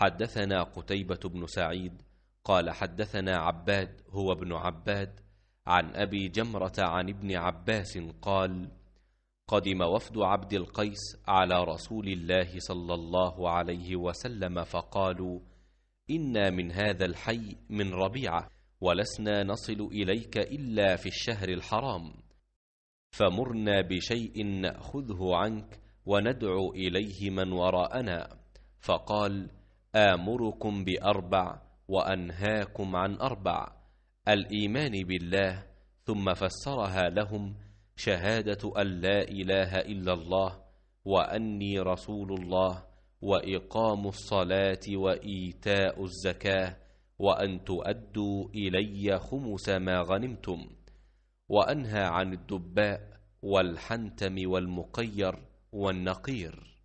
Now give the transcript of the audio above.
حدثنا قتيبة بن سعيد قال حدثنا عباد هو ابن عباد عن أبي جمرة عن ابن عباس قال قدم وفد عبد القيس على رسول الله صلى الله عليه وسلم فقالوا إنا من هذا الحي من ربيعة ولسنا نصل إليك إلا في الشهر الحرام فمرنا بشيء نأخذه عنك وندعو إليه من وراءنا فقال آمركم بأربع وأنهاكم عن أربع الإيمان بالله ثم فسرها لهم شهادة أن لا إله إلا الله وأني رسول الله وإقام الصلاة وإيتاء الزكاة وأن تؤدوا إلي خمس ما غنمتم وأنهى عن الدباء والحنتم والمقير والنقير